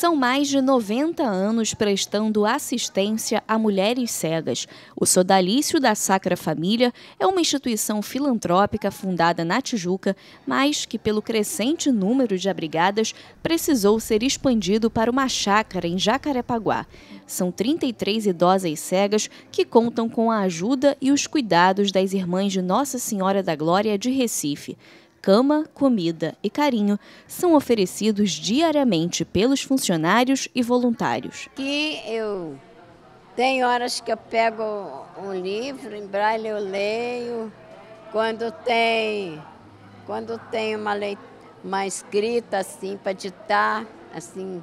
São mais de 90 anos prestando assistência a mulheres cegas. O Sodalício da Sacra Família é uma instituição filantrópica fundada na Tijuca, mas que, pelo crescente número de abrigadas, precisou ser expandido para uma chácara em Jacarepaguá. São 33 idosas cegas que contam com a ajuda e os cuidados das Irmãs de Nossa Senhora da Glória de Recife. Cama, comida e carinho são oferecidos diariamente pelos funcionários e voluntários. Que eu tem horas que eu pego um livro, em braille eu leio. Quando tem, quando tem uma, leit uma escrita assim para ditar, assim,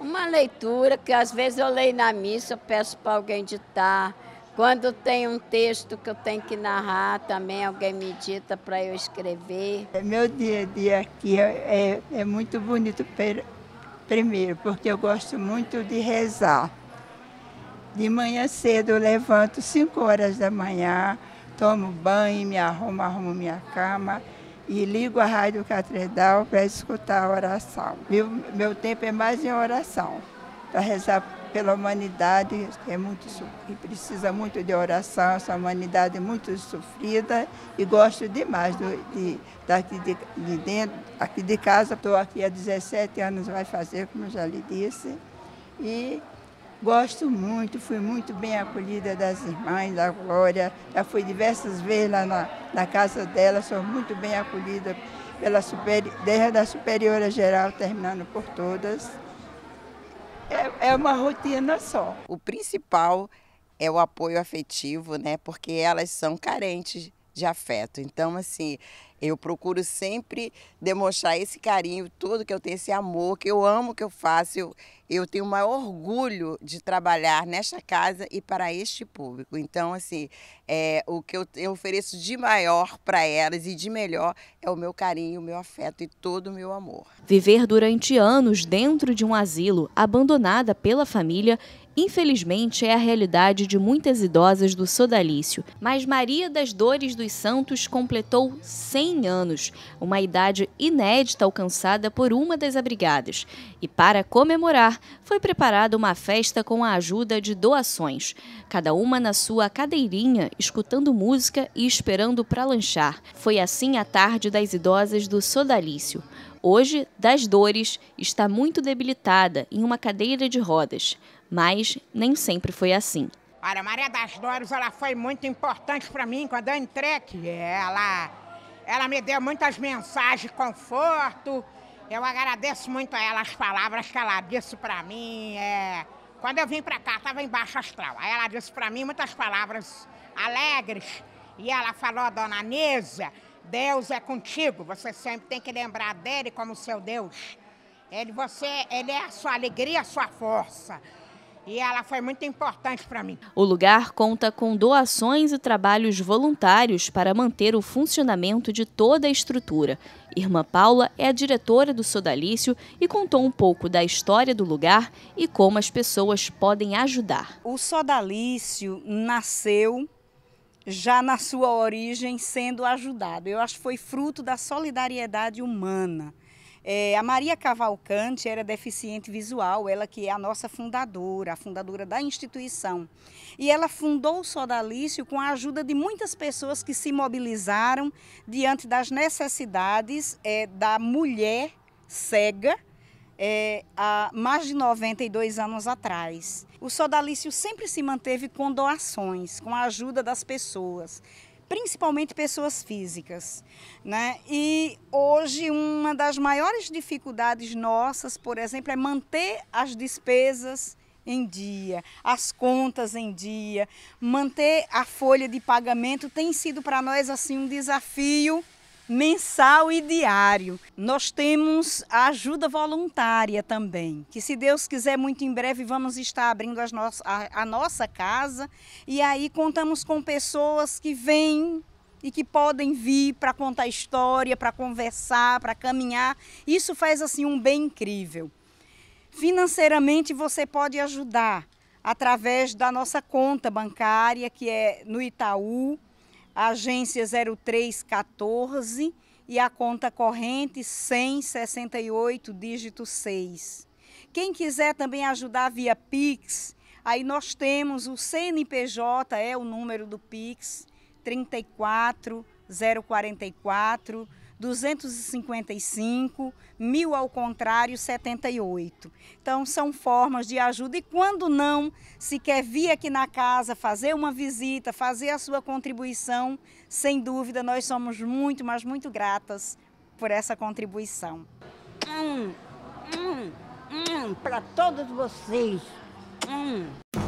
uma leitura que às vezes eu leio na missa, eu peço para alguém ditar. Quando tem um texto que eu tenho que narrar, também alguém me dita para eu escrever. Meu dia a dia aqui é, é, é muito bonito, per, primeiro, porque eu gosto muito de rezar. De manhã cedo eu levanto 5 horas da manhã, tomo banho, me arrumo, arrumo minha cama e ligo a rádio catedral para escutar a oração. Meu, meu tempo é mais em oração para rezar pela humanidade, que, é muito, e precisa muito de oração, essa humanidade é muito sofrida e gosto demais do, de, daqui de, de dentro, aqui de casa. Estou aqui há 17 anos, vai fazer, como já lhe disse, e gosto muito, fui muito bem acolhida das irmãs da Glória, já fui diversas vezes lá na, na casa dela, sou muito bem acolhida pela super, desde a superiora geral, terminando por todas é uma rotina só. O principal é o apoio afetivo, né? Porque elas são carentes de afeto. Então, assim, eu procuro sempre demonstrar esse carinho, todo que eu tenho, esse amor, que eu amo o que eu faço. Eu, eu tenho o maior orgulho de trabalhar nesta casa e para este público. Então, assim, é, o que eu, eu ofereço de maior para elas e de melhor é o meu carinho, o meu afeto e todo o meu amor. Viver durante anos dentro de um asilo, abandonada pela família, Infelizmente, é a realidade de muitas idosas do Sodalício, mas Maria das Dores dos Santos completou 100 anos, uma idade inédita alcançada por uma das abrigadas. E para comemorar, foi preparada uma festa com a ajuda de doações, cada uma na sua cadeirinha, escutando música e esperando para lanchar. Foi assim a tarde das idosas do Sodalício hoje das dores, está muito debilitada em uma cadeira de rodas, mas nem sempre foi assim. Olha, a Maria das Dores ela foi muito importante para mim com a Dani Trek. Ela, ela me deu muitas mensagens de conforto. Eu agradeço muito a ela as palavras que ela disse para mim. É... Quando eu vim para cá, estava em baixo astral. Aí ela disse para mim muitas palavras alegres. E ela falou, dona Neza, Deus é contigo, você sempre tem que lembrar dele como seu Deus. Ele, você, ele é a sua alegria, a sua força. E ela foi muito importante para mim. O lugar conta com doações e trabalhos voluntários para manter o funcionamento de toda a estrutura. Irmã Paula é a diretora do Sodalício e contou um pouco da história do lugar e como as pessoas podem ajudar. O Sodalício nasceu já na sua origem sendo ajudado. Eu acho que foi fruto da solidariedade humana. É, a Maria Cavalcante era deficiente visual, ela que é a nossa fundadora, a fundadora da instituição. E ela fundou o Sodalício com a ajuda de muitas pessoas que se mobilizaram diante das necessidades é, da mulher cega, é, há mais de 92 anos atrás. O sodalício sempre se manteve com doações, com a ajuda das pessoas, principalmente pessoas físicas. Né? E hoje uma das maiores dificuldades nossas, por exemplo, é manter as despesas em dia, as contas em dia, manter a folha de pagamento tem sido para nós assim um desafio mensal e diário. Nós temos a ajuda voluntária também, que se Deus quiser, muito em breve vamos estar abrindo no a, a nossa casa e aí contamos com pessoas que vêm e que podem vir para contar história, para conversar, para caminhar. Isso faz assim um bem incrível. Financeiramente você pode ajudar através da nossa conta bancária que é no Itaú a agência 0314 e a conta corrente 168, dígito 6. Quem quiser também ajudar via Pix, aí nós temos o CNPJ, é o número do Pix, 34 044, 255, mil ao contrário, 78. Então, são formas de ajuda. E quando não, se quer vir aqui na casa, fazer uma visita, fazer a sua contribuição, sem dúvida, nós somos muito, mas muito gratas por essa contribuição. Hum, hum, hum, para todos vocês. Hum.